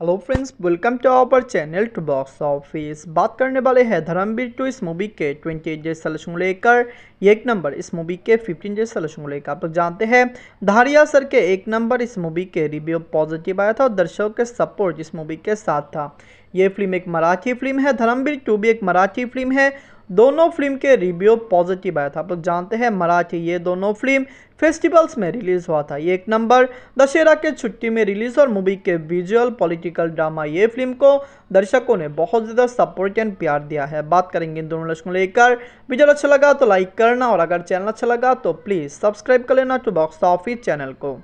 hello friends welcome to our channel to box office बात करने वाले हैं धर्मवीर टू इस मूवी के 28 एट सलेक्शन को लेकर एक नंबर इस मूवी के 15 डे सलेक्शन को लेकर आप लोग जानते हैं धारिया सर के एक नंबर इस मूवी के रिव्यू पॉजिटिव आया था और दर्शकों के सपोर्ट इस मूवी के साथ था ये फिल्म एक मराठी फिल्म है धर्मवीर टू भी एक मराठी फिल्म है दोनों फिल्म के रिव्यू पॉजिटिव आया था आप लोग जानते हैं मराठी ये दोनों फिल्म फेस्टिवल्स में रिलीज हुआ था ये एक नंबर दशहरा के छुट्टी में रिलीज और मूवी के विजुअल पॉलिटिकल ड्रामा ये फिल्म को दर्शकों ने बहुत ज़्यादा सपोर्ट एंड प्यार दिया है बात करेंगे इन दोनों लक्ष्य को लेकर वीडियो अच्छा लगा तो लाइक करना और अगर चैनल अच्छा लगा तो प्लीज़ सब्सक्राइब कर लेना टू बॉक्स ऑफिस चैनल को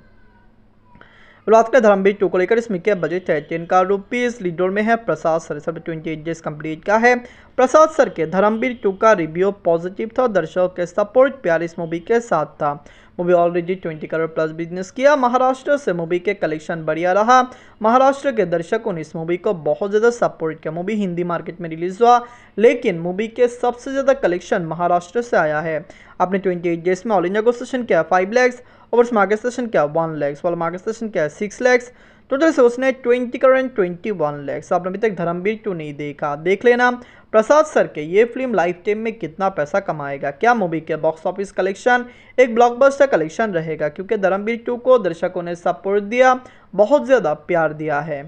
रात का धर्मवीर टू को लेकर इसमें क्या बजट है जिनका रुपीज लीडर में है प्रसाद सर सब ट्वेंटी एट डेज कंप्लीट का है प्रसाद सर के धर्मवीर टू का रिव्यू पॉजिटिव था दर्शकों के सपोर्ट प्यार इस मूवी के साथ था movie already twenty crore plus business किया महाराष्ट्र से मूवी के कलेक्शन बढ़िया रहा महाराष्ट्र के दर्शकों ने इस मूवी को बहुत ज़्यादा सपोर्ट किया मूवी हिंदी मार्केट में रिलीज हुआ लेकिन मूवी के सबसे ज़्यादा कलेक्शन महाराष्ट्र से आया है अपने ट्वेंटी एट डेज में ऑल इंडिया को सेशन किया फाइव लैक्स और उस मार्केट सेशन क्या वन लैक्स वाला मार्केट सेशन क्या है सिक्स लैक्स टोटल से उसने twenty crore and twenty one lakhs आपने अभी तक धर्मवीर क्यों तो नहीं देखा देख लेना प्रसाद सर के ये फिल्म लाइफ टाइम में कितना पैसा कमाएगा क्या मूवी के बॉक्स ऑफिस कलेक्शन एक ब्लॉकबस्टर कलेक्शन रहेगा क्योंकि धर्मवीर टू को दर्शकों ने सपोर्ट दिया बहुत ज़्यादा प्यार दिया है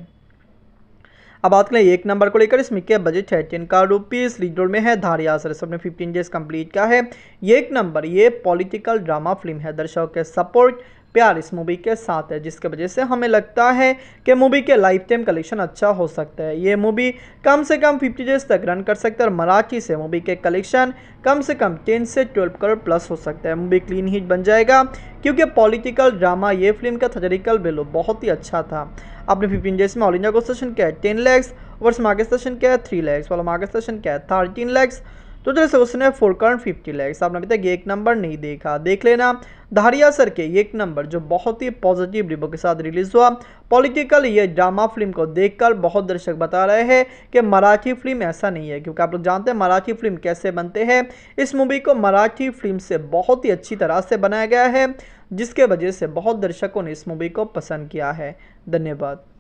अब बात करें एक नंबर को लेकर इसमें क्या बजट है टेन का रुपीज़ लीडर में है धारिया सर सबने फिफ्टीन डेज कंप्लीट का है एक नंबर ये पॉलिटिकल ड्रामा फिल्म है दर्शकों के सपोर्ट प्यार इस मूवी के साथ है जिसके वजह से हमें लगता है कि मूवी के लाइफ टाइम कलेक्शन अच्छा हो सकता है ये मूवी कम से कम 50 डेज तक रन कर सकता है और मराठी से मूवी के कलेक्शन कम से कम 10 से 12 करोड़ प्लस हो सकता है मूवी क्लीन हिट बन जाएगा क्योंकि पॉलिटिकल ड्रामा ये फिल्म का थजरिकल बेलो बहुत ही अच्छा था आपने फिफ्टीन डेज में ऑल इंडिया को सेशन किया है टेन लैक्स वर्ष मार्केट सेशन किया है थ्री लैक्स वाला मार्केट सेशन किया है थर्टीन लैक्स तो जैसे उसने फोर करण फिफ्टी लैक्स आपने अभी तक एक नंबर नहीं देखा देख लेना धारिया सर के एक नंबर जो बहुत ही पॉजिटिव रिव्यू के साथ रिलीज हुआ पॉलिटिकल ये ड्रामा फिल्म को देखकर बहुत दर्शक बता रहे हैं कि मराठी फिल्म ऐसा नहीं है क्योंकि आप लोग जानते हैं मराठी फिल्म कैसे बनते हैं इस मूवी को मराठी फिल्म से बहुत ही अच्छी तरह से बनाया गया है जिसके वजह से बहुत दर्शकों ने इस मूवी को पसंद किया है धन्यवाद